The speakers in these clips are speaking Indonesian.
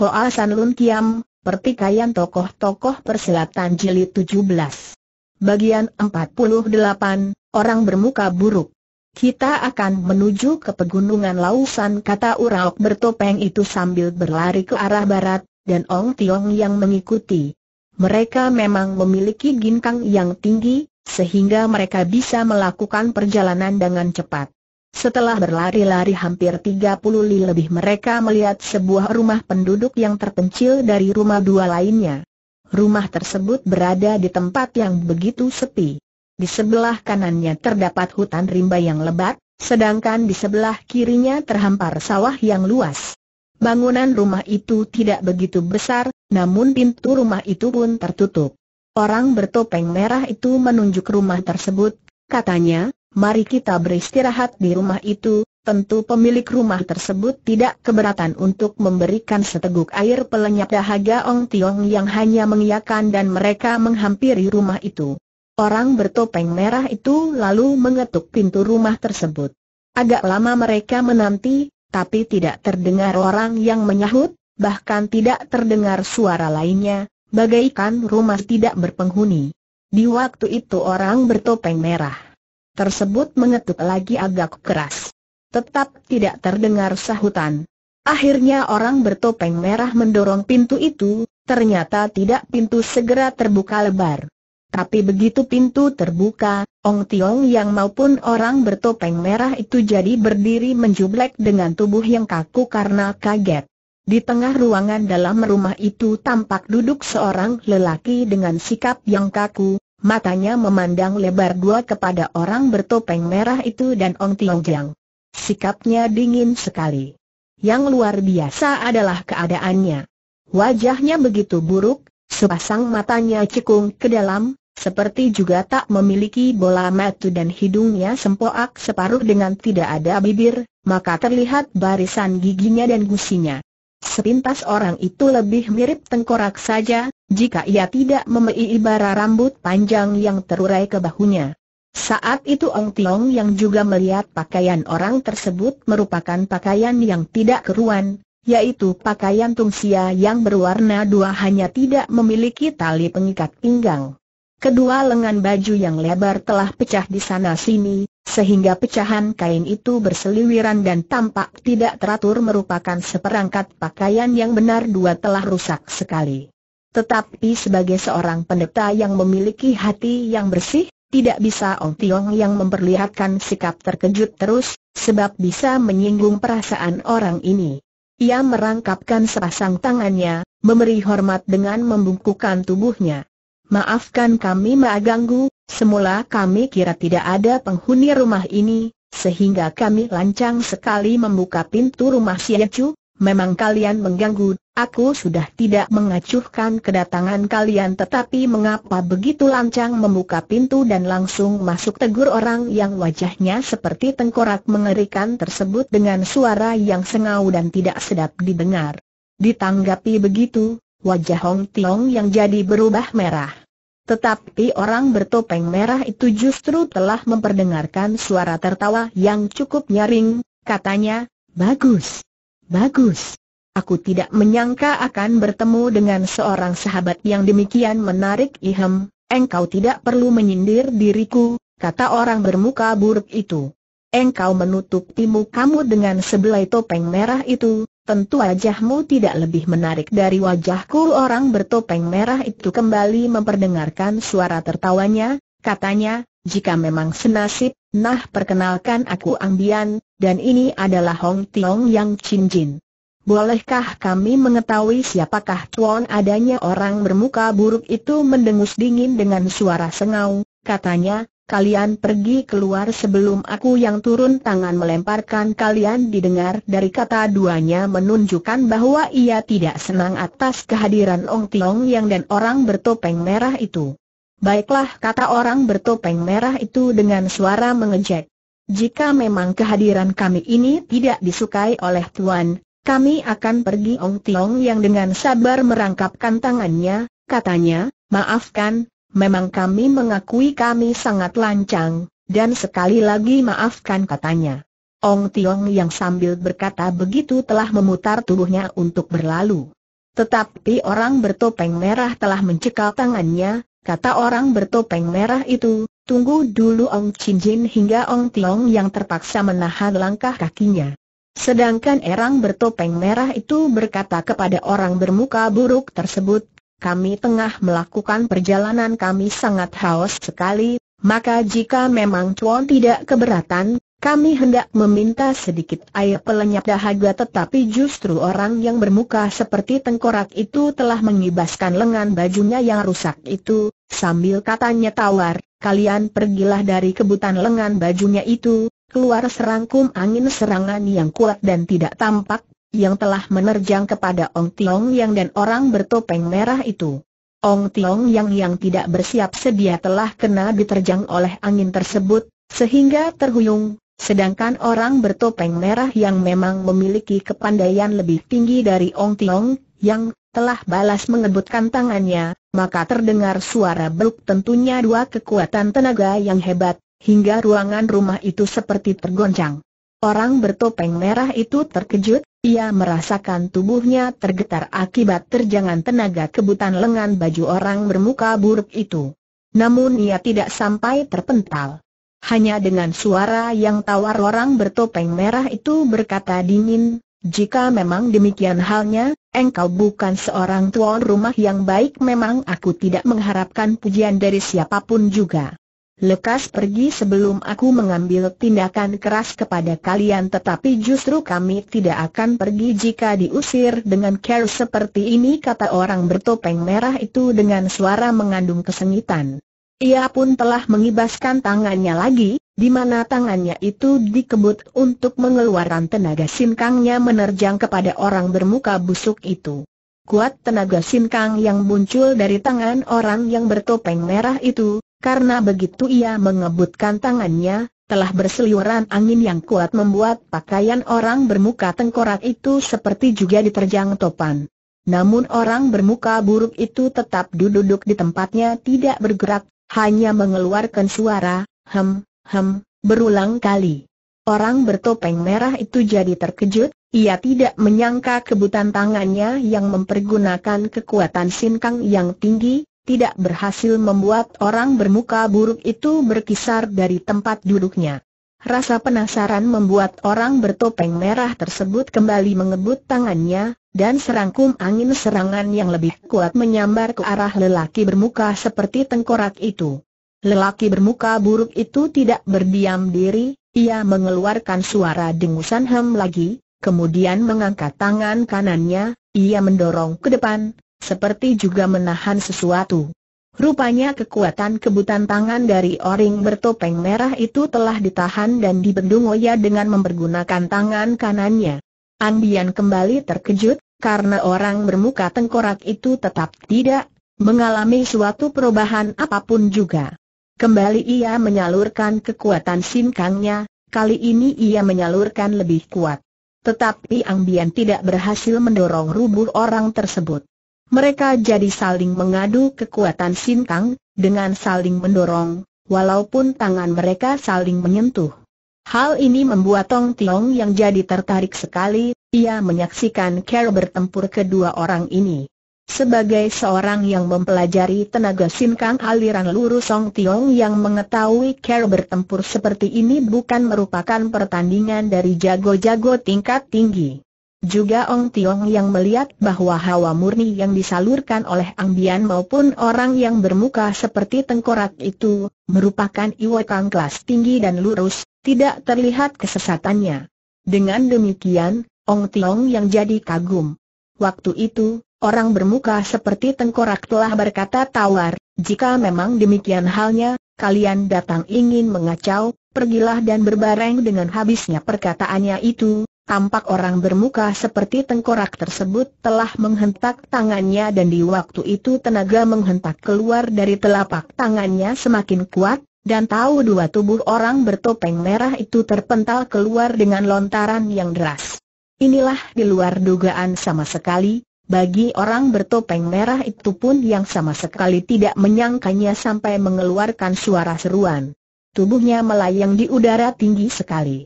Hoa San Lun Kiam, Pertikaian Tokoh-Tokoh Persilatan Jilid 17 Bagian 48, Orang Bermuka Buruk Kita akan menuju ke pegunungan Lausan kata Uraok bertopeng itu sambil berlari ke arah barat, dan Ong Tiong yang mengikuti. Mereka memang memiliki ginkang yang tinggi, sehingga mereka bisa melakukan perjalanan dengan cepat. Setelah berlari-lari hampir 30 li lebih mereka melihat sebuah rumah penduduk yang terpencil dari rumah dua lainnya. Rumah tersebut berada di tempat yang begitu sepi. Di sebelah kanannya terdapat hutan rimba yang lebat, sedangkan di sebelah kirinya terhampar sawah yang luas. Bangunan rumah itu tidak begitu besar, namun pintu rumah itu pun tertutup. Orang bertopeng merah itu menunjuk rumah tersebut, katanya, mari kita beristirahat di rumah itu, tentu pemilik rumah tersebut tidak keberatan untuk memberikan seteguk air pelenyap dahaga Ong Tiong yang hanya mengiakan dan mereka menghampiri rumah itu. Orang bertopeng merah itu lalu mengetuk pintu rumah tersebut. Agak lama mereka menanti, tapi tidak terdengar orang yang menyahut, bahkan tidak terdengar suara lainnya, bagaikan rumah tidak berpenghuni. Di waktu itu orang bertopeng merah tersebut mengetuk lagi agak keras. Tetap tidak terdengar sahutan. Akhirnya orang bertopeng merah mendorong pintu itu, ternyata tidak pintu segera terbuka lebar. Tapi begitu pintu terbuka, Ong Tiong yang maupun orang bertopeng merah itu jadi berdiri menjublek dengan tubuh yang kaku karena kaget. Di tengah ruangan dalam rumah itu tampak duduk seorang lelaki dengan sikap yang kaku, matanya memandang lebar dua kepada orang bertopeng merah itu dan Ong Jiang. Sikapnya dingin sekali. Yang luar biasa adalah keadaannya. Wajahnya begitu buruk, sepasang matanya cekung ke dalam, seperti juga tak memiliki bola mata dan hidungnya sempoak separuh dengan tidak ada bibir, maka terlihat barisan giginya dan gusinya. Sepintas orang itu lebih mirip tengkorak saja, jika ia tidak memei bara rambut panjang yang terurai ke bahunya. Saat itu Ong Tiong yang juga melihat pakaian orang tersebut merupakan pakaian yang tidak keruan, yaitu pakaian tungsia yang berwarna dua hanya tidak memiliki tali pengikat pinggang. Kedua lengan baju yang lebar telah pecah di sana-sini, sehingga pecahan kain itu berseliwiran dan tampak tidak teratur merupakan seperangkat pakaian yang benar dua telah rusak sekali. Tetapi sebagai seorang pendeta yang memiliki hati yang bersih, tidak bisa Ong Tiong yang memperlihatkan sikap terkejut terus, sebab bisa menyinggung perasaan orang ini. Ia merangkapkan sepasang tangannya, memberi hormat dengan membungkukkan tubuhnya. Maafkan kami maaganggu. semula kami kira tidak ada penghuni rumah ini, sehingga kami lancang sekali membuka pintu rumah Siacu, memang kalian mengganggu, aku sudah tidak mengacuhkan kedatangan kalian tetapi mengapa begitu lancang membuka pintu dan langsung masuk tegur orang yang wajahnya seperti tengkorak mengerikan tersebut dengan suara yang sengau dan tidak sedap didengar. Ditanggapi begitu, wajah Hong Tiong yang jadi berubah merah. Tetapi orang bertopeng merah itu justru telah memperdengarkan suara tertawa yang cukup nyaring, katanya, bagus. Bagus. Aku tidak menyangka akan bertemu dengan seorang sahabat yang demikian menarik Ihem, engkau tidak perlu menyindir diriku, kata orang bermuka buruk itu. Engkau timu kamu dengan sebelai topeng merah itu, tentu wajahmu tidak lebih menarik dari wajahku orang bertopeng merah itu kembali memperdengarkan suara tertawanya, katanya, jika memang senasib, Nah perkenalkan aku Ambian, dan ini adalah Hong Tiong Yang Chin Jin. Bolehkah kami mengetahui siapakah tuan adanya orang bermuka buruk itu mendengus dingin dengan suara sengau, katanya, kalian pergi keluar sebelum aku yang turun tangan melemparkan kalian didengar dari kata duanya menunjukkan bahwa ia tidak senang atas kehadiran Ong Tiong Yang dan orang bertopeng merah itu. Baiklah kata orang bertopeng merah itu dengan suara mengejek. Jika memang kehadiran kami ini tidak disukai oleh Tuan, kami akan pergi Ong Tiong yang dengan sabar merangkapkan tangannya, katanya, maafkan, memang kami mengakui kami sangat lancang, dan sekali lagi maafkan katanya. Ong Tiong yang sambil berkata begitu telah memutar tubuhnya untuk berlalu. Tetapi orang bertopeng merah telah mencekal tangannya, Kata orang bertopeng merah itu, tunggu dulu Ong Chin Jin hingga Ong Tiong yang terpaksa menahan langkah kakinya. Sedangkan erang bertopeng merah itu berkata kepada orang bermuka buruk tersebut, kami tengah melakukan perjalanan kami sangat haus sekali, maka jika memang Chuan tidak keberatan, kami hendak meminta sedikit air pelenyap dahaga tetapi justru orang yang bermuka seperti tengkorak itu telah mengibaskan lengan bajunya yang rusak itu, sambil katanya tawar, kalian pergilah dari kebutan lengan bajunya itu, keluar serangkum angin serangan yang kuat dan tidak tampak, yang telah menerjang kepada Ong Tiong Yang dan orang bertopeng merah itu. Ong Tiong Yang yang tidak bersiap sedia telah kena diterjang oleh angin tersebut, sehingga terhuyung, Sedangkan orang bertopeng merah yang memang memiliki kepandaian lebih tinggi dari Ong Tiong, yang telah balas mengebutkan tangannya, maka terdengar suara beluk tentunya dua kekuatan tenaga yang hebat, hingga ruangan rumah itu seperti tergoncang. Orang bertopeng merah itu terkejut, ia merasakan tubuhnya tergetar akibat terjangan tenaga kebutan lengan baju orang bermuka buruk itu. Namun ia tidak sampai terpental. Hanya dengan suara yang tawar orang bertopeng merah itu berkata dingin, jika memang demikian halnya, engkau bukan seorang tuan rumah yang baik memang aku tidak mengharapkan pujian dari siapapun juga. Lekas pergi sebelum aku mengambil tindakan keras kepada kalian tetapi justru kami tidak akan pergi jika diusir dengan care seperti ini kata orang bertopeng merah itu dengan suara mengandung kesengitan. Ia pun telah mengibaskan tangannya lagi, di mana tangannya itu dikebut untuk mengeluarkan tenaga sinkangnya menerjang kepada orang bermuka busuk itu. Kuat tenaga sinkang yang muncul dari tangan orang yang bertopeng merah itu, karena begitu ia mengebutkan tangannya, telah berseliweran angin yang kuat membuat pakaian orang bermuka tengkorak itu seperti juga diterjang topan. Namun orang bermuka buruk itu tetap duduk di tempatnya tidak bergerak, hanya mengeluarkan suara, hem, hem, berulang kali. Orang bertopeng merah itu jadi terkejut, ia tidak menyangka kebutan tangannya yang mempergunakan kekuatan sinkang yang tinggi, tidak berhasil membuat orang bermuka buruk itu berkisar dari tempat duduknya. Rasa penasaran membuat orang bertopeng merah tersebut kembali mengebut tangannya, dan serangkum angin serangan yang lebih kuat menyambar ke arah lelaki bermuka seperti tengkorak itu. Lelaki bermuka buruk itu tidak berdiam diri, ia mengeluarkan suara dengusan hem lagi, kemudian mengangkat tangan kanannya, ia mendorong ke depan, seperti juga menahan sesuatu. Rupanya kekuatan kebutan tangan dari orang bertopeng merah itu telah ditahan dan dibendung Oya dengan mempergunakan tangan kanannya. Andian kembali terkejut, karena orang bermuka tengkorak itu tetap tidak mengalami suatu perubahan apapun juga. Kembali ia menyalurkan kekuatan sinkangnya, kali ini ia menyalurkan lebih kuat. Tetapi Angbian tidak berhasil mendorong rubuh orang tersebut. Mereka jadi saling mengadu kekuatan sinkang, dengan saling mendorong, walaupun tangan mereka saling menyentuh. Hal ini membuat Tong Tiong yang jadi tertarik sekali, ia menyaksikan Carol bertempur kedua orang ini. Sebagai seorang yang mempelajari tenaga sinkang aliran lurus Song Tiong yang mengetahui Carol bertempur seperti ini bukan merupakan pertandingan dari jago-jago tingkat tinggi. Juga Ong Tiong yang melihat bahwa hawa murni yang disalurkan oleh Ang Bian maupun orang yang bermuka seperti tengkorak itu, merupakan iwekang kelas tinggi dan lurus, tidak terlihat kesesatannya. Dengan demikian, Ong Tiong yang jadi kagum. Waktu itu, orang bermuka seperti tengkorak telah berkata tawar, jika memang demikian halnya, kalian datang ingin mengacau, pergilah dan berbareng dengan habisnya perkataannya itu, Tampak orang bermuka seperti tengkorak tersebut telah menghentak tangannya dan di waktu itu tenaga menghentak keluar dari telapak tangannya semakin kuat, dan tahu dua tubuh orang bertopeng merah itu terpental keluar dengan lontaran yang deras. Inilah di luar dugaan sama sekali, bagi orang bertopeng merah itu pun yang sama sekali tidak menyangkanya sampai mengeluarkan suara seruan. Tubuhnya melayang di udara tinggi sekali.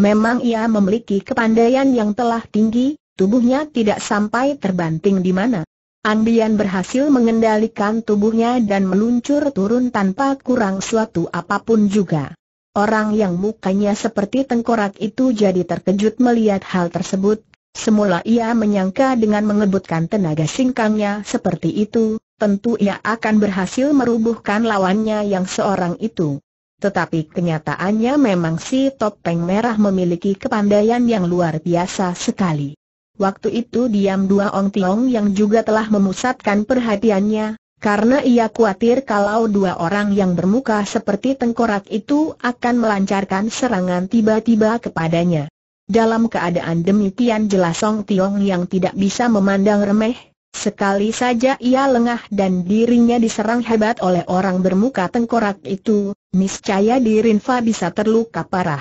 Memang ia memiliki kepandaian yang telah tinggi, tubuhnya tidak sampai terbanting di mana Andian berhasil mengendalikan tubuhnya dan meluncur turun tanpa kurang suatu apapun juga. Orang yang mukanya seperti tengkorak itu jadi terkejut melihat hal tersebut. Semula ia menyangka dengan mengebutkan tenaga singkangnya seperti itu, tentu ia akan berhasil merubuhkan lawannya yang seorang itu. Tetapi kenyataannya memang si topeng merah memiliki kepandaian yang luar biasa sekali. Waktu itu diam dua Ong Tiong yang juga telah memusatkan perhatiannya, karena ia khawatir kalau dua orang yang bermuka seperti tengkorak itu akan melancarkan serangan tiba-tiba kepadanya. Dalam keadaan demikian jelas Ong Tiong yang tidak bisa memandang remeh, sekali saja ia lengah dan dirinya diserang hebat oleh orang bermuka tengkorak itu, niscaya Dirinfa bisa terluka parah.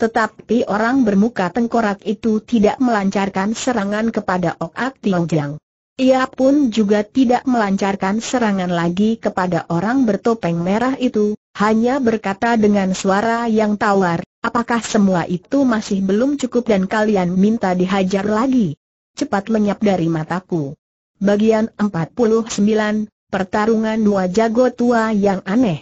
Tetapi orang bermuka tengkorak itu tidak melancarkan serangan kepada Ak Tiong Jang. Ia pun juga tidak melancarkan serangan lagi kepada orang bertopeng merah itu, hanya berkata dengan suara yang tawar, apakah semua itu masih belum cukup dan kalian minta dihajar lagi? Cepat lenyap dari mataku. Bagian 49, Pertarungan Dua Jago Tua Yang Aneh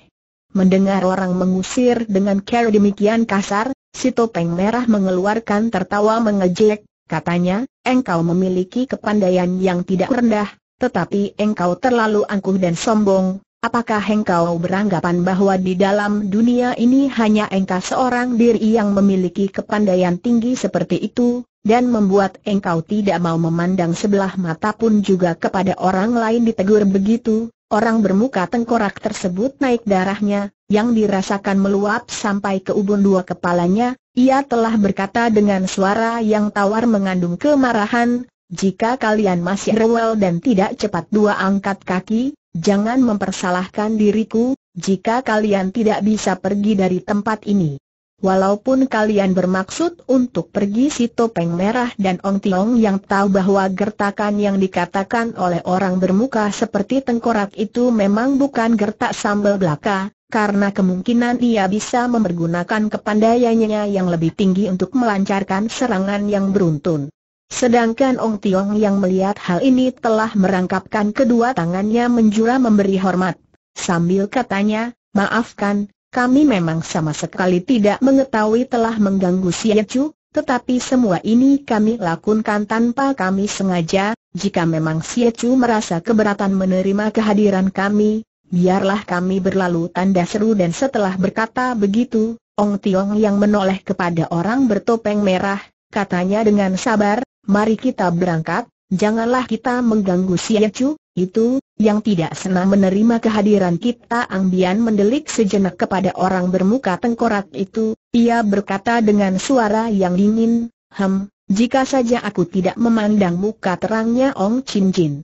Mendengar orang mengusir dengan cara demikian kasar, Si topeng merah mengeluarkan tertawa mengejek, katanya, engkau memiliki kepandaian yang tidak rendah, tetapi engkau terlalu angkuh dan sombong. Apakah engkau beranggapan bahwa di dalam dunia ini hanya engkau seorang diri yang memiliki kepandaian tinggi seperti itu, dan membuat engkau tidak mau memandang sebelah mata pun juga kepada orang lain ditegur begitu? Orang bermuka tengkorak tersebut naik darahnya, yang dirasakan meluap sampai ke ubun dua kepalanya, ia telah berkata dengan suara yang tawar mengandung kemarahan, jika kalian masih rewel dan tidak cepat dua angkat kaki, jangan mempersalahkan diriku, jika kalian tidak bisa pergi dari tempat ini. Walaupun kalian bermaksud untuk pergi si topeng merah dan Ong Tiong yang tahu bahwa gertakan yang dikatakan oleh orang bermuka seperti tengkorak itu memang bukan gertak sambal belaka, karena kemungkinan ia bisa mempergunakan kepandaiannya yang lebih tinggi untuk melancarkan serangan yang beruntun. Sedangkan Ong Tiong yang melihat hal ini telah merangkapkan kedua tangannya menjura memberi hormat. Sambil katanya, maafkan, kami memang sama sekali tidak mengetahui telah mengganggu si Yecu, tetapi semua ini kami lakukan tanpa kami sengaja, jika memang si Yecu merasa keberatan menerima kehadiran kami, biarlah kami berlalu tanda seru dan setelah berkata begitu, Ong Tiong yang menoleh kepada orang bertopeng merah, katanya dengan sabar, mari kita berangkat, janganlah kita mengganggu si Yecu, itu, yang tidak senang menerima kehadiran kita Ang Bian mendelik sejenak kepada orang bermuka tengkorak itu, ia berkata dengan suara yang dingin, Hem, jika saja aku tidak memandang muka terangnya Ong Chin Jin.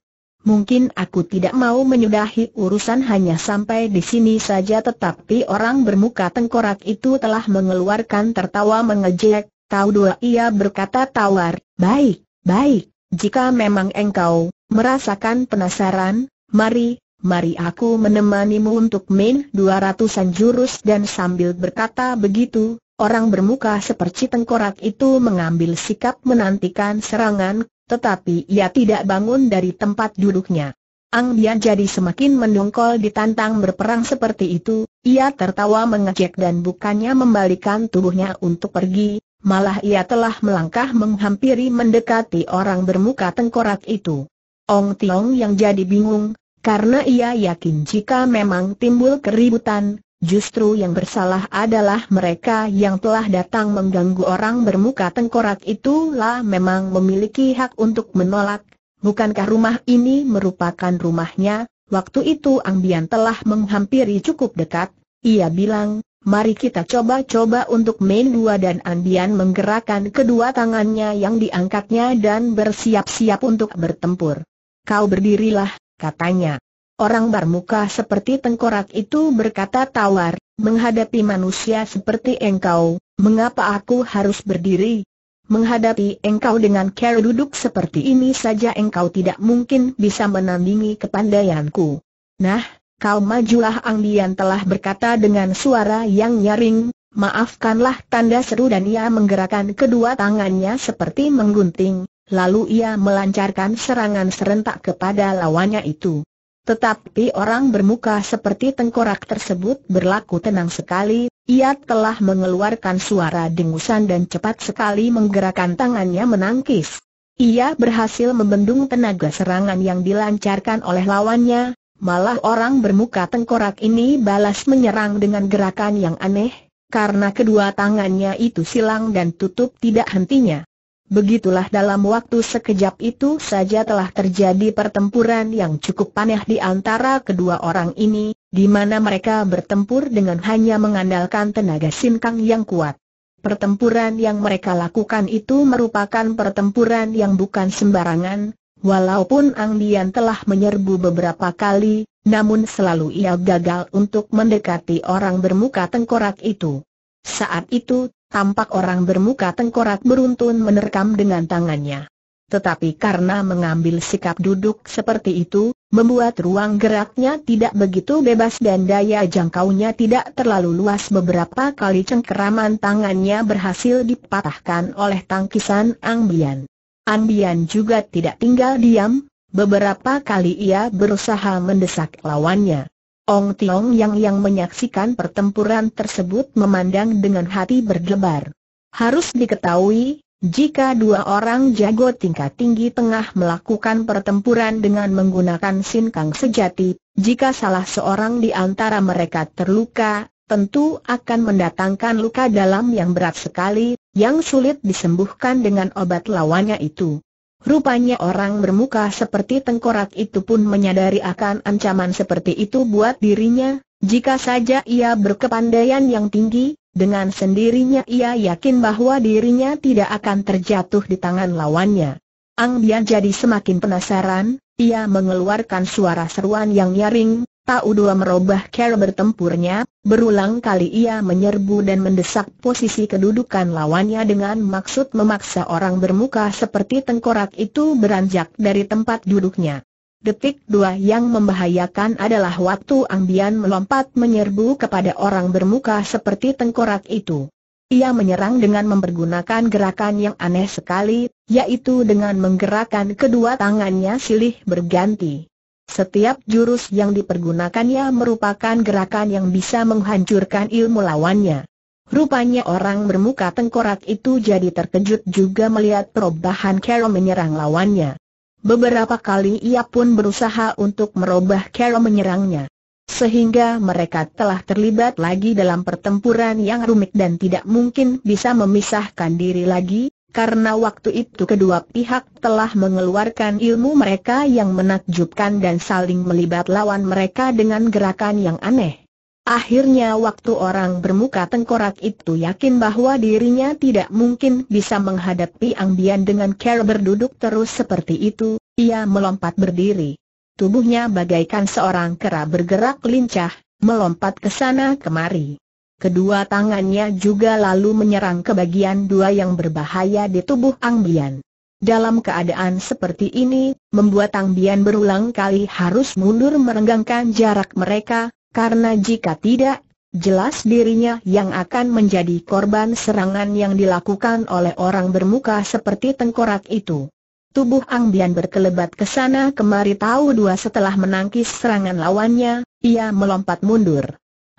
Mungkin aku tidak mau menyudahi urusan hanya sampai di sini saja tetapi orang bermuka tengkorak itu telah mengeluarkan tertawa mengejek, tahu dua ia berkata tawar, baik, baik, jika memang engkau, Merasakan penasaran, mari, mari aku menemanimu untuk main dua ratusan jurus dan sambil berkata begitu, orang bermuka seperti tengkorak itu mengambil sikap menantikan serangan, tetapi ia tidak bangun dari tempat duduknya. Ang Bian jadi semakin mendongkol ditantang berperang seperti itu, ia tertawa mengejek dan bukannya membalikan tubuhnya untuk pergi, malah ia telah melangkah menghampiri mendekati orang bermuka tengkorak itu. Ong Tiong yang jadi bingung, karena ia yakin jika memang timbul keributan, justru yang bersalah adalah mereka yang telah datang mengganggu orang bermuka tengkorak itulah memang memiliki hak untuk menolak, bukankah rumah ini merupakan rumahnya, waktu itu Ang Bian telah menghampiri cukup dekat, ia bilang, Mari kita coba-coba untuk main dua dan Andian menggerakkan kedua tangannya yang diangkatnya dan bersiap-siap untuk bertempur. Kau berdirilah, katanya. Orang bermuka seperti tengkorak itu berkata tawar, menghadapi manusia seperti engkau, mengapa aku harus berdiri? Menghadapi engkau dengan cara duduk seperti ini saja engkau tidak mungkin bisa menandingi kepandaianku. Nah, kau majulah Anglian telah berkata dengan suara yang nyaring, maafkanlah tanda seru dan ia menggerakkan kedua tangannya seperti menggunting, Lalu ia melancarkan serangan serentak kepada lawannya itu. Tetapi orang bermuka seperti tengkorak tersebut berlaku tenang sekali, ia telah mengeluarkan suara dengusan dan cepat sekali menggerakkan tangannya menangkis. Ia berhasil membendung tenaga serangan yang dilancarkan oleh lawannya, malah orang bermuka tengkorak ini balas menyerang dengan gerakan yang aneh, karena kedua tangannya itu silang dan tutup tidak hentinya. Begitulah dalam waktu sekejap itu saja telah terjadi pertempuran yang cukup panah di antara kedua orang ini, di mana mereka bertempur dengan hanya mengandalkan tenaga sinkang yang kuat. Pertempuran yang mereka lakukan itu merupakan pertempuran yang bukan sembarangan, walaupun Ang Dian telah menyerbu beberapa kali, namun selalu ia gagal untuk mendekati orang bermuka tengkorak itu. Saat itu, tampak orang bermuka tengkorak beruntun menerkam dengan tangannya. Tetapi karena mengambil sikap duduk seperti itu, membuat ruang geraknya tidak begitu bebas dan daya jangkaunya tidak terlalu luas beberapa kali cengkeraman tangannya berhasil dipatahkan oleh tangkisan Angbian. Angbian juga tidak tinggal diam, beberapa kali ia berusaha mendesak lawannya. Ong Tiong Yang yang menyaksikan pertempuran tersebut memandang dengan hati berdebar. Harus diketahui, jika dua orang jago tingkat tinggi tengah melakukan pertempuran dengan menggunakan sinkang sejati, jika salah seorang di antara mereka terluka, tentu akan mendatangkan luka dalam yang berat sekali, yang sulit disembuhkan dengan obat lawannya itu. Rupanya orang bermuka seperti tengkorak itu pun menyadari akan ancaman seperti itu buat dirinya, jika saja ia berkepandaian yang tinggi, dengan sendirinya ia yakin bahwa dirinya tidak akan terjatuh di tangan lawannya. Ang Bian jadi semakin penasaran, ia mengeluarkan suara seruan yang nyaring, Tau dua merubah cara bertempurnya, berulang kali ia menyerbu dan mendesak posisi kedudukan lawannya dengan maksud memaksa orang bermuka seperti tengkorak itu beranjak dari tempat duduknya. Detik dua yang membahayakan adalah waktu Ambian melompat menyerbu kepada orang bermuka seperti tengkorak itu. Ia menyerang dengan mempergunakan gerakan yang aneh sekali, yaitu dengan menggerakkan kedua tangannya silih berganti. Setiap jurus yang dipergunakannya merupakan gerakan yang bisa menghancurkan ilmu lawannya. Rupanya orang bermuka tengkorak itu jadi terkejut juga melihat perubahan Carol menyerang lawannya. Beberapa kali ia pun berusaha untuk merubah Carol menyerangnya. Sehingga mereka telah terlibat lagi dalam pertempuran yang rumit dan tidak mungkin bisa memisahkan diri lagi, karena waktu itu kedua pihak telah mengeluarkan ilmu mereka yang menakjubkan dan saling melibat lawan mereka dengan gerakan yang aneh. Akhirnya waktu orang bermuka tengkorak itu yakin bahwa dirinya tidak mungkin bisa menghadapi Angbian dengan care berduduk terus seperti itu, ia melompat berdiri. Tubuhnya bagaikan seorang kera bergerak lincah, melompat ke sana kemari. Kedua tangannya juga lalu menyerang ke bagian dua yang berbahaya di tubuh Ang Bian. Dalam keadaan seperti ini, membuat Ang Bian berulang kali harus mundur merenggangkan jarak mereka, karena jika tidak, jelas dirinya yang akan menjadi korban serangan yang dilakukan oleh orang bermuka seperti tengkorak itu. Tubuh Ang Bian berkelebat ke sana kemari tahu dua setelah menangkis serangan lawannya, ia melompat mundur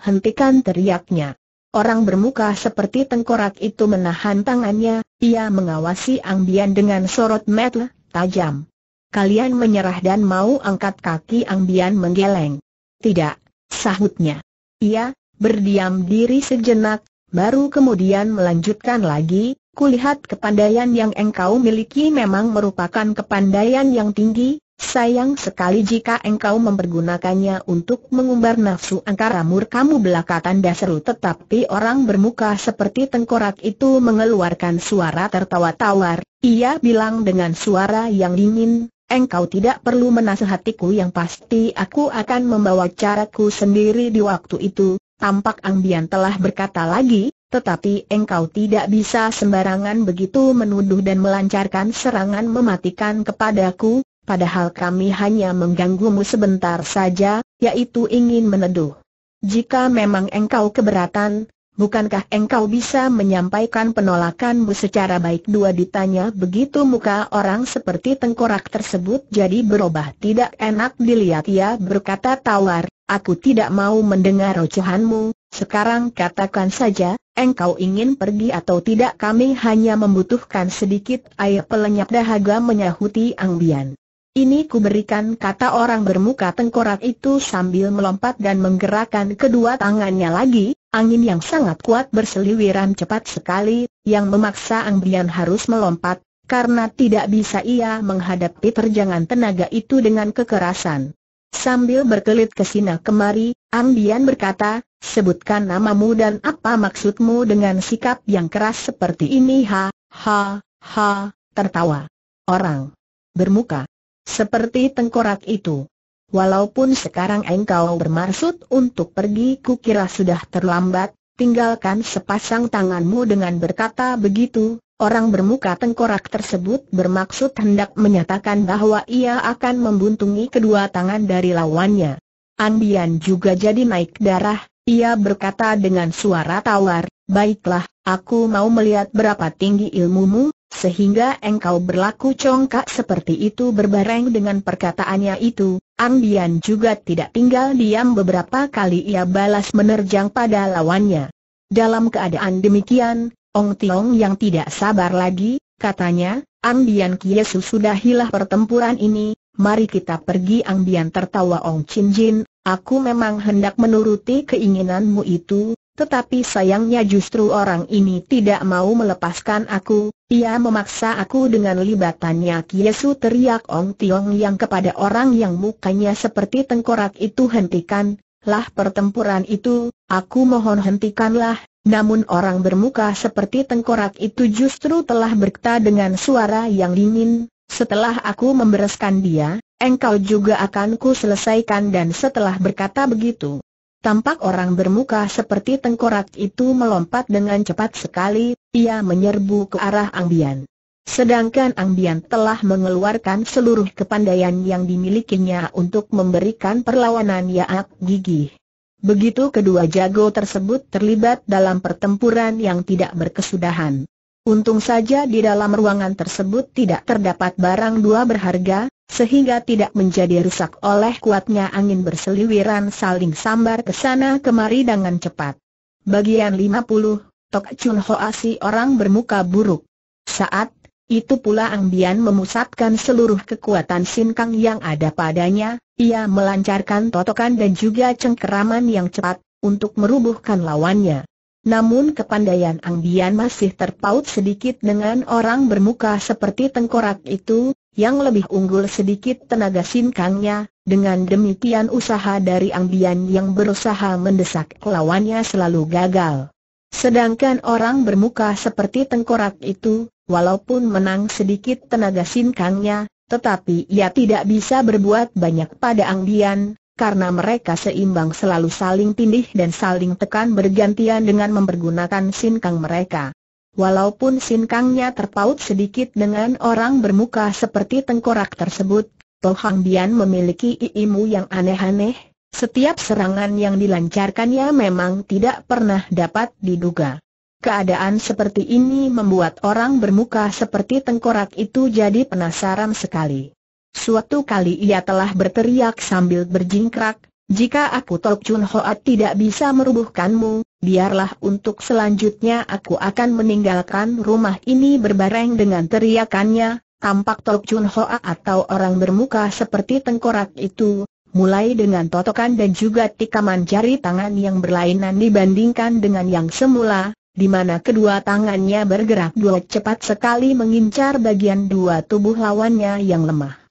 hentikan teriaknya. Orang bermuka seperti tengkorak itu menahan tangannya, ia mengawasi Ang Bian dengan sorot mata tajam. Kalian menyerah dan mau angkat kaki Ang Bian menggeleng. Tidak, sahutnya. Ia, berdiam diri sejenak, baru kemudian melanjutkan lagi, kulihat kepandaian yang engkau miliki memang merupakan kepandaian yang tinggi, Sayang sekali jika engkau mempergunakannya untuk mengumbar nafsu angkara mur kamu belakangan tanda tetapi orang bermuka seperti tengkorak itu mengeluarkan suara tertawa tawar, ia bilang dengan suara yang dingin, engkau tidak perlu menasehatiku yang pasti aku akan membawa caraku sendiri di waktu itu, tampak Angbian telah berkata lagi, tetapi engkau tidak bisa sembarangan begitu menuduh dan melancarkan serangan mematikan kepadaku, Padahal kami hanya mengganggumu sebentar saja, yaitu ingin meneduh. Jika memang engkau keberatan, bukankah engkau bisa menyampaikan penolakanmu secara baik dua ditanya begitu muka orang seperti tengkorak tersebut jadi berubah tidak enak dilihat ia berkata tawar, aku tidak mau mendengar ocehanmu, sekarang katakan saja, engkau ingin pergi atau tidak kami hanya membutuhkan sedikit air pelenyap dahaga menyahuti Angbian. Ini kuberikan kata orang bermuka tengkorak itu sambil melompat dan menggerakkan kedua tangannya lagi, angin yang sangat kuat berseliwiran cepat sekali, yang memaksa Ang Bian harus melompat, karena tidak bisa ia menghadapi terjangan tenaga itu dengan kekerasan. Sambil berkelit ke sini kemari, Ang Bian berkata, sebutkan namamu dan apa maksudmu dengan sikap yang keras seperti ini ha, ha, ha, tertawa. Orang bermuka seperti tengkorak itu. Walaupun sekarang engkau bermaksud untuk pergi kukira sudah terlambat, tinggalkan sepasang tanganmu dengan berkata begitu, orang bermuka tengkorak tersebut bermaksud hendak menyatakan bahwa ia akan membuntungi kedua tangan dari lawannya. Andian juga jadi naik darah, ia berkata dengan suara tawar, baiklah, aku mau melihat berapa tinggi ilmumu, sehingga engkau berlaku congkak seperti itu berbareng dengan perkataannya itu, Ang Bian juga tidak tinggal diam beberapa kali ia balas menerjang pada lawannya. Dalam keadaan demikian, Ong Tiong yang tidak sabar lagi, katanya, Ang Bian Kiesu sudah hilah pertempuran ini, mari kita pergi Ang Bian tertawa Ong Chin Jin, aku memang hendak menuruti keinginanmu itu, tetapi sayangnya justru orang ini tidak mau melepaskan aku, ia memaksa aku dengan libatannya Kiesu teriak Ong Tiong yang kepada orang yang mukanya seperti tengkorak itu hentikan, lah pertempuran itu, aku mohon hentikanlah, namun orang bermuka seperti tengkorak itu justru telah berkata dengan suara yang dingin, setelah aku membereskan dia, engkau juga akan ku selesaikan dan setelah berkata begitu Tampak orang bermuka seperti tengkorak itu melompat dengan cepat sekali, ia menyerbu ke arah Angbian. Sedangkan Angbian telah mengeluarkan seluruh kepandaian yang dimilikinya untuk memberikan perlawanan Yaak Gigih. Begitu kedua jago tersebut terlibat dalam pertempuran yang tidak berkesudahan. Untung saja di dalam ruangan tersebut tidak terdapat barang dua berharga, sehingga tidak menjadi rusak oleh kuatnya angin berseliwiran saling sambar ke sana kemari dengan cepat. Bagian 50, Tok Chun Hoa si orang bermuka buruk. Saat itu pula Ang Bian memusatkan seluruh kekuatan Sin Kang yang ada padanya, ia melancarkan totokan dan juga cengkeraman yang cepat, untuk merubuhkan lawannya. Namun kepandaian Ang Bian masih terpaut sedikit dengan orang bermuka seperti tengkorak itu, yang lebih unggul sedikit tenaga sinkangnya, dengan demikian usaha dari Angbian yang berusaha mendesak lawannya selalu gagal. Sedangkan orang bermuka seperti tengkorak itu, walaupun menang sedikit tenaga sinkangnya, tetapi ia tidak bisa berbuat banyak pada Angbian, karena mereka seimbang selalu saling tindih dan saling tekan bergantian dengan mempergunakan sinkang mereka. Walaupun sinkangnya terpaut sedikit dengan orang bermuka seperti tengkorak tersebut, Toh Hang Bian memiliki ilmu yang aneh-aneh, setiap serangan yang dilancarkannya memang tidak pernah dapat diduga. Keadaan seperti ini membuat orang bermuka seperti tengkorak itu jadi penasaran sekali. Suatu kali ia telah berteriak sambil berjingkrak, jika aku Tok Chun Hoat tidak bisa merubuhkanmu, biarlah untuk selanjutnya aku akan meninggalkan rumah ini berbareng dengan teriakannya, tampak Tok Chun Hoa atau orang bermuka seperti tengkorak itu, mulai dengan totokan dan juga tikaman jari tangan yang berlainan dibandingkan dengan yang semula, di mana kedua tangannya bergerak dua cepat sekali mengincar bagian dua tubuh lawannya yang lemah.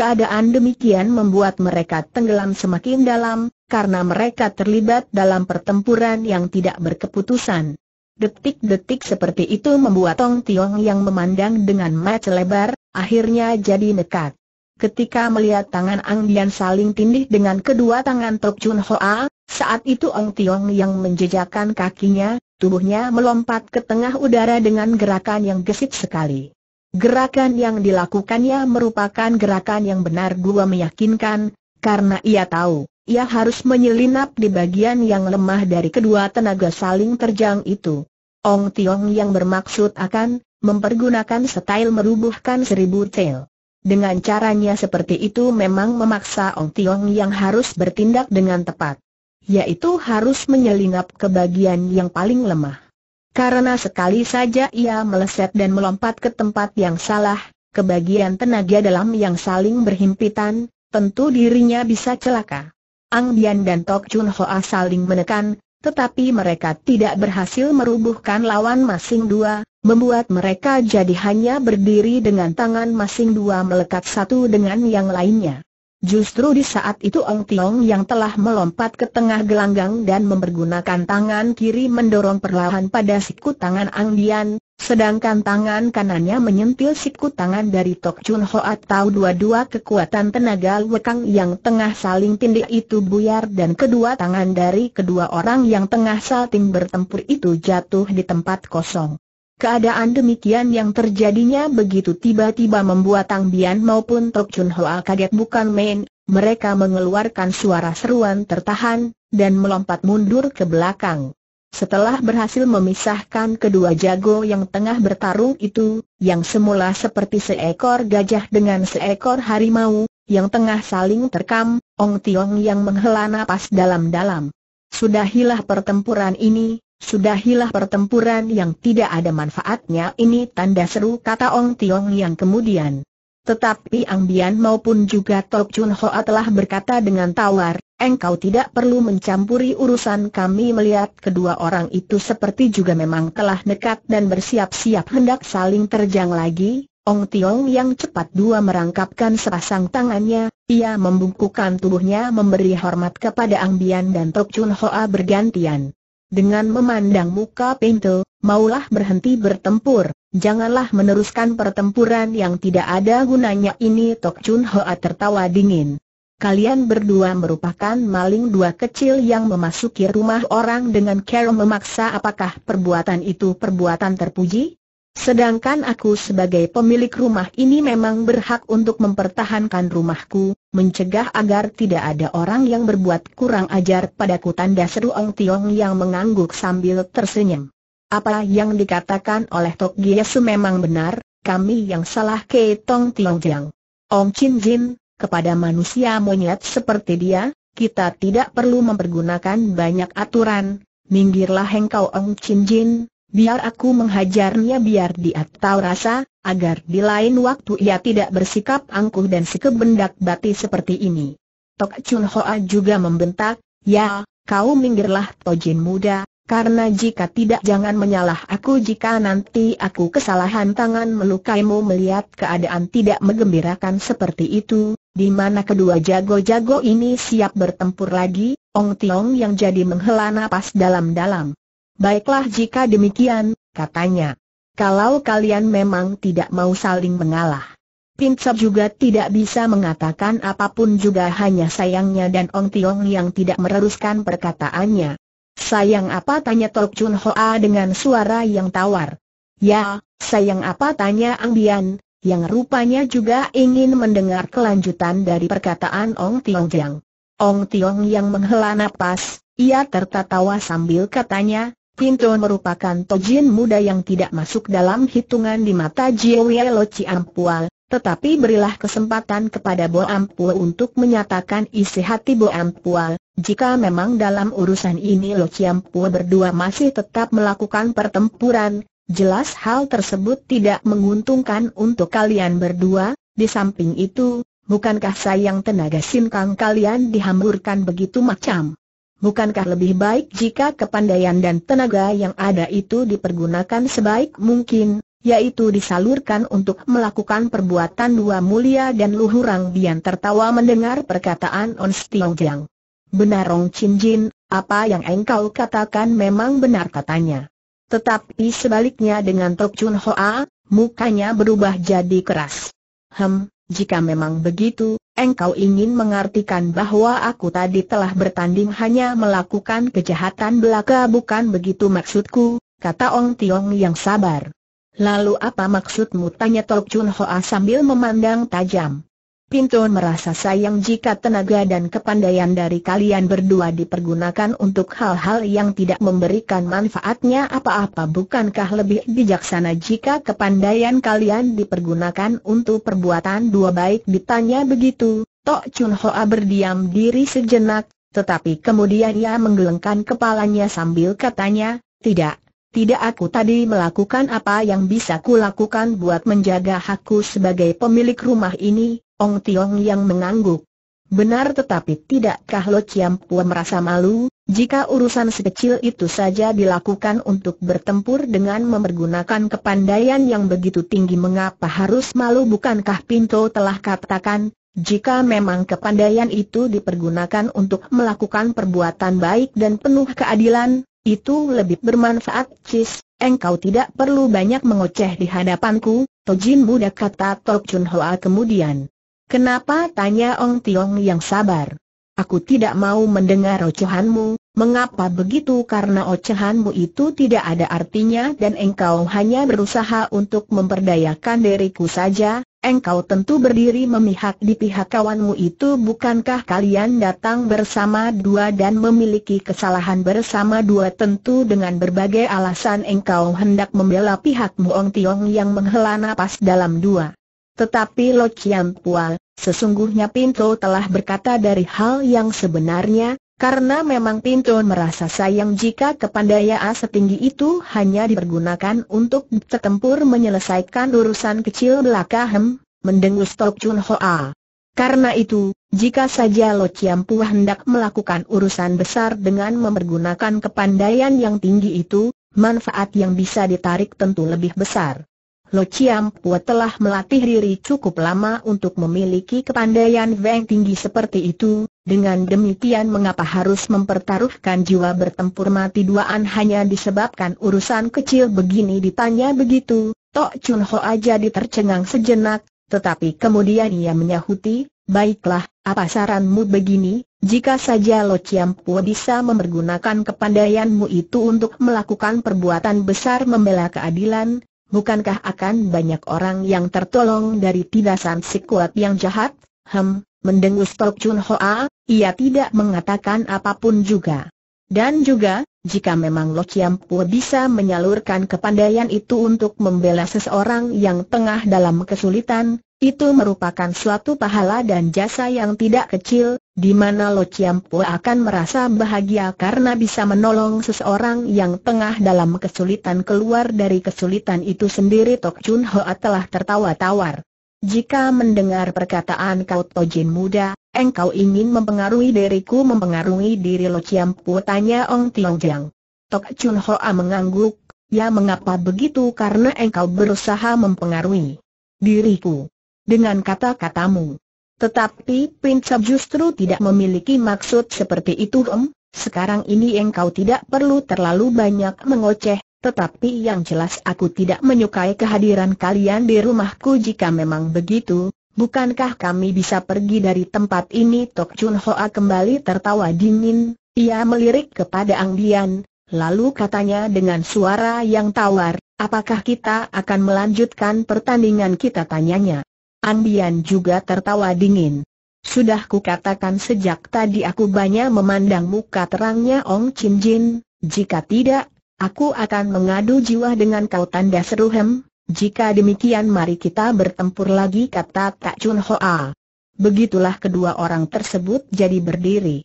Keadaan demikian membuat mereka tenggelam semakin dalam, karena mereka terlibat dalam pertempuran yang tidak berkeputusan. Detik-detik seperti itu membuat Tong Tiong yang memandang dengan mata lebar, akhirnya jadi nekat. Ketika melihat tangan Ang Dian saling tindih dengan kedua tangan Tok Chun Hoa, saat itu Ang Tiong yang menjejakkan kakinya, tubuhnya melompat ke tengah udara dengan gerakan yang gesit sekali. Gerakan yang dilakukannya merupakan gerakan yang benar dua meyakinkan, karena ia tahu, ia harus menyelinap di bagian yang lemah dari kedua tenaga saling terjang itu. Ong Tiong yang bermaksud akan mempergunakan style merubuhkan seribu tel. Dengan caranya seperti itu memang memaksa Ong Tiong yang harus bertindak dengan tepat. Yaitu harus menyelinap ke bagian yang paling lemah. Karena sekali saja ia meleset dan melompat ke tempat yang salah, kebagian tenaga dalam yang saling berhimpitan, tentu dirinya bisa celaka. Ang Bian dan Tok Chun Hoa saling menekan, tetapi mereka tidak berhasil merubuhkan lawan masing dua, membuat mereka jadi hanya berdiri dengan tangan masing dua melekat satu dengan yang lainnya. Justru di saat itu Ong Tiong yang telah melompat ke tengah gelanggang dan mempergunakan tangan kiri mendorong perlahan pada siku tangan Ang Dian, sedangkan tangan kanannya menyentil siku tangan dari Tok Chun Ho atau dua-dua kekuatan tenaga lekang yang tengah saling tindik itu buyar dan kedua tangan dari kedua orang yang tengah salting bertempur itu jatuh di tempat kosong. Keadaan demikian yang terjadinya begitu tiba-tiba membuat Tang Bian maupun Tok Chun Hoa kaget bukan main, mereka mengeluarkan suara seruan tertahan, dan melompat mundur ke belakang. Setelah berhasil memisahkan kedua jago yang tengah bertarung itu, yang semula seperti seekor gajah dengan seekor harimau, yang tengah saling terkam, Ong Tiong yang menghela napas dalam-dalam. Sudahilah pertempuran ini, Sudahilah pertempuran yang tidak ada manfaatnya ini tanda seru kata Ong Tiong yang kemudian. Tetapi Ang Bian maupun juga Tok Chun Hoa telah berkata dengan tawar, engkau tidak perlu mencampuri urusan kami melihat kedua orang itu seperti juga memang telah nekat dan bersiap-siap hendak saling terjang lagi. Ong Tiong yang cepat dua merangkapkan sepasang tangannya, ia membungkukan tubuhnya memberi hormat kepada Ang Bian dan Tok Chun Hoa bergantian dengan memandang muka pintu, maulah berhenti bertempur, janganlah meneruskan pertempuran yang tidak ada gunanya ini Tok Chun Hoa tertawa dingin. Kalian berdua merupakan maling dua kecil yang memasuki rumah orang dengan cara memaksa apakah perbuatan itu perbuatan terpuji? Sedangkan aku sebagai pemilik rumah ini memang berhak untuk mempertahankan rumahku, mencegah agar tidak ada orang yang berbuat kurang ajar padaku tanda seru Ong Tiong yang mengangguk sambil tersenyum. Apa yang dikatakan oleh Tok Giesu memang benar, kami yang salah ke Tong Tiong Jiang. Ong Chin Jin, kepada manusia monyet seperti dia, kita tidak perlu mempergunakan banyak aturan, minggirlah engkau Ong Chin Jin, Biar aku menghajarnya biar dia tahu rasa, agar di lain waktu ia tidak bersikap angkuh dan sekebendak bati seperti ini. Tok Chun Hoa juga membentak, ya, kau minggirlah Tojin muda, karena jika tidak jangan menyalah aku jika nanti aku kesalahan tangan melukaimu melihat keadaan tidak menggembirakan seperti itu, di mana kedua jago-jago ini siap bertempur lagi, Ong Tiong yang jadi menghela napas dalam-dalam. Baiklah jika demikian, katanya. Kalau kalian memang tidak mau saling mengalah. Pincap juga tidak bisa mengatakan apapun juga hanya sayangnya dan Ong Tiong yang tidak mereruskan perkataannya. Sayang apa tanya Tok Chun Hoa dengan suara yang tawar. Ya, sayang apa tanya Ang Bian, yang rupanya juga ingin mendengar kelanjutan dari perkataan Ong Tiong Jiang. Ong Tiong yang menghela napas, ia tertawa sambil katanya, Pintu merupakan tojin muda yang tidak masuk dalam hitungan di mata Jiwie Lo Ciampual, tetapi berilah kesempatan kepada Bo Ampual untuk menyatakan isi hati Bo Ampual, jika memang dalam urusan ini Lo Ciampual berdua masih tetap melakukan pertempuran, jelas hal tersebut tidak menguntungkan untuk kalian berdua, di samping itu, bukankah sayang tenaga sinkang kalian dihamburkan begitu macam? Bukankah lebih baik jika kepandaian dan tenaga yang ada itu dipergunakan sebaik mungkin, yaitu disalurkan untuk melakukan perbuatan dua mulia dan luhurang Bian tertawa mendengar perkataan On Stiong Jiang. Benar Rong Chin Jin, apa yang engkau katakan memang benar katanya. Tetapi sebaliknya dengan Tok Chun Hoa, mukanya berubah jadi keras. Hem, jika memang begitu, engkau ingin mengartikan bahwa aku tadi telah bertanding hanya melakukan kejahatan belaka bukan begitu maksudku, kata Ong Tiong yang sabar. Lalu apa maksudmu tanya Tok Chun Hoa sambil memandang tajam. Pintu merasa sayang jika tenaga dan kepandaian dari kalian berdua dipergunakan untuk hal-hal yang tidak memberikan manfaatnya apa-apa bukankah lebih bijaksana jika kepandaian kalian dipergunakan untuk perbuatan dua baik ditanya begitu, Tok Chun Hoa berdiam diri sejenak, tetapi kemudian ia menggelengkan kepalanya sambil katanya, tidak, tidak aku tadi melakukan apa yang bisa kulakukan buat menjaga hakku sebagai pemilik rumah ini, Ong Tiong yang mengangguk. Benar tetapi tidakkah Lo Chiam Pua merasa malu, jika urusan sekecil itu saja dilakukan untuk bertempur dengan memergunakan kepandaian yang begitu tinggi mengapa harus malu bukankah Pinto telah katakan, jika memang kepandaian itu dipergunakan untuk melakukan perbuatan baik dan penuh keadilan, itu lebih bermanfaat Cis, engkau tidak perlu banyak mengoceh di hadapanku, Tojin Buddha kata Tok Chun Hoa kemudian. Kenapa tanya Ong Tiong yang sabar? Aku tidak mau mendengar ocehanmu, mengapa begitu karena ocehanmu itu tidak ada artinya dan engkau hanya berusaha untuk memperdayakan diriku saja, engkau tentu berdiri memihak di pihak kawanmu itu bukankah kalian datang bersama dua dan memiliki kesalahan bersama dua tentu dengan berbagai alasan engkau hendak membela pihakmu Ong Tiong yang menghela napas dalam dua. Tetapi Lo Chiam Pua, sesungguhnya Pinto telah berkata dari hal yang sebenarnya, karena memang Pinto merasa sayang jika kepandaian setinggi itu hanya dipergunakan untuk bertempur menyelesaikan urusan kecil belaka hem, mendengus Tok Chun Hoa. Karena itu, jika saja Lo Chiam Pua hendak melakukan urusan besar dengan mempergunakan kepandaian yang tinggi itu, manfaat yang bisa ditarik tentu lebih besar. Lo Chiam Pua telah melatih diri cukup lama untuk memiliki kepandaian Weng tinggi seperti itu, dengan demikian mengapa harus mempertaruhkan jiwa bertempur mati duaan hanya disebabkan urusan kecil begini ditanya begitu, Tok Chun Ho aja ditercengang sejenak, tetapi kemudian ia menyahuti, baiklah, apa saranmu begini, jika saja Lo Chiam Pua bisa memergunakan kepandaianmu itu untuk melakukan perbuatan besar membela keadilan, bukankah akan banyak orang yang tertolong dari tindasan si kuat yang jahat? Hem, mendengus Tok Chun Hoa, ia tidak mengatakan apapun juga. Dan juga, jika memang Lo Chiam Pu bisa menyalurkan kepandaian itu untuk membela seseorang yang tengah dalam kesulitan, itu merupakan suatu pahala dan jasa yang tidak kecil, di mana Lo Chiampo akan merasa bahagia karena bisa menolong seseorang yang tengah dalam kesulitan keluar dari kesulitan itu sendiri Tok Chun Hoa telah tertawa tawar. Jika mendengar perkataan kau Tojin muda, engkau ingin mempengaruhi diriku mempengaruhi diri Lo Chiampo tanya Ong Tiong Jiang. Tok Chun Hoa mengangguk, ya mengapa begitu karena engkau berusaha mempengaruhi diriku dengan kata-katamu. Tetapi Pinca justru tidak memiliki maksud seperti itu Om, sekarang ini engkau tidak perlu terlalu banyak mengoceh, tetapi yang jelas aku tidak menyukai kehadiran kalian di rumahku jika memang begitu, bukankah kami bisa pergi dari tempat ini Tok Junho Hoa kembali tertawa dingin, ia melirik kepada Ang Dian, lalu katanya dengan suara yang tawar, apakah kita akan melanjutkan pertandingan kita tanyanya. Andian juga tertawa dingin. Sudah kukatakan sejak tadi aku banyak memandang muka terangnya Ong Chin Jin, jika tidak, aku akan mengadu jiwa dengan kau tanda seru hem, jika demikian mari kita bertempur lagi kata Tak Chun Hoa. Begitulah kedua orang tersebut jadi berdiri.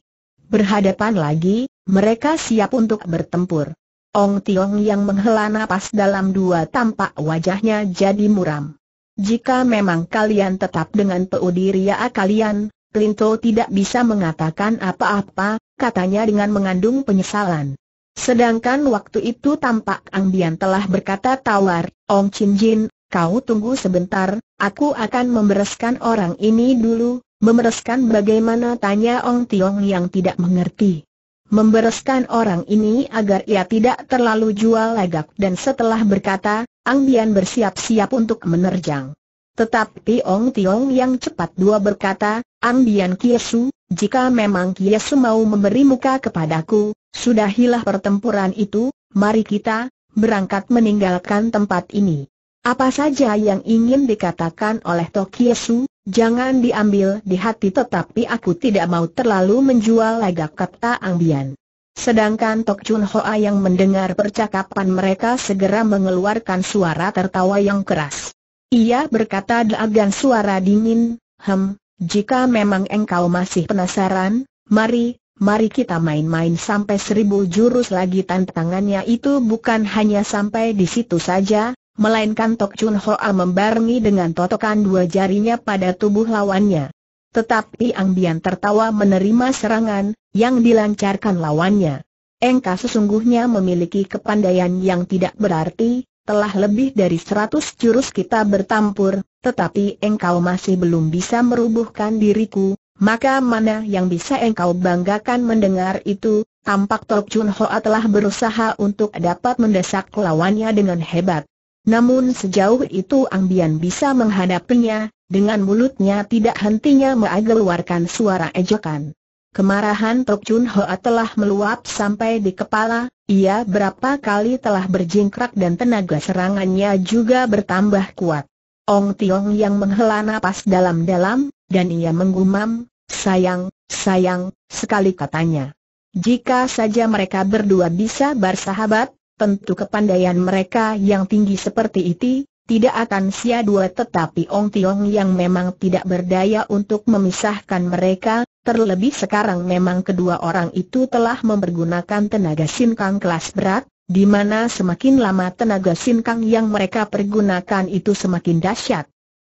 Berhadapan lagi, mereka siap untuk bertempur. Ong Tiong yang menghela napas dalam dua tampak wajahnya jadi muram. Jika memang kalian tetap dengan peudiria kalian, Klinto tidak bisa mengatakan apa-apa, katanya dengan mengandung penyesalan. Sedangkan waktu itu tampak Angbian telah berkata tawar, Ong Chin Jin, kau tunggu sebentar, aku akan membereskan orang ini dulu, membereskan bagaimana tanya Ong Tiong yang tidak mengerti. Membereskan orang ini agar ia tidak terlalu jual lagak dan setelah berkata, Ang Bian bersiap-siap untuk menerjang. Tetapi Ong Tiong yang cepat dua berkata, Ang Bian Kiesu, jika memang Kiesu mau memberi muka kepadaku, sudahilah pertempuran itu, mari kita, berangkat meninggalkan tempat ini. Apa saja yang ingin dikatakan oleh Tok Tokiesu, jangan diambil di hati tetapi aku tidak mau terlalu menjual lagak kata Ang Bian. Sedangkan Tok Chun Hoa yang mendengar percakapan mereka segera mengeluarkan suara tertawa yang keras. Ia berkata dengan suara dingin, Hem, jika memang engkau masih penasaran, mari, mari kita main-main sampai seribu jurus lagi tantangannya itu bukan hanya sampai di situ saja, melainkan Tok Chun Hoa membarengi dengan totokan dua jarinya pada tubuh lawannya. Tetapi Angbian tertawa menerima serangan yang dilancarkan lawannya. Engka sesungguhnya memiliki kepandaian yang tidak berarti, telah lebih dari seratus jurus kita bertampur, tetapi engkau masih belum bisa merubuhkan diriku, maka mana yang bisa engkau banggakan mendengar itu, tampak Tok Chun Hoa telah berusaha untuk dapat mendesak lawannya dengan hebat. Namun sejauh itu Angbian bisa menghadapinya, dengan mulutnya tidak hentinya mengeluarkan suara ejekan. Kemarahan Tok Chun Hoa telah meluap sampai di kepala, ia berapa kali telah berjingkrak dan tenaga serangannya juga bertambah kuat. Ong Tiong yang menghela napas dalam-dalam, dan ia menggumam, sayang, sayang, sekali katanya. Jika saja mereka berdua bisa bersahabat, tentu kepandaian mereka yang tinggi seperti itu, tidak akan sia dua tetapi Ong Tiong yang memang tidak berdaya untuk memisahkan mereka, terlebih sekarang memang kedua orang itu telah mempergunakan tenaga sinkang kelas berat, di mana semakin lama tenaga sinkang yang mereka pergunakan itu semakin dahsyat.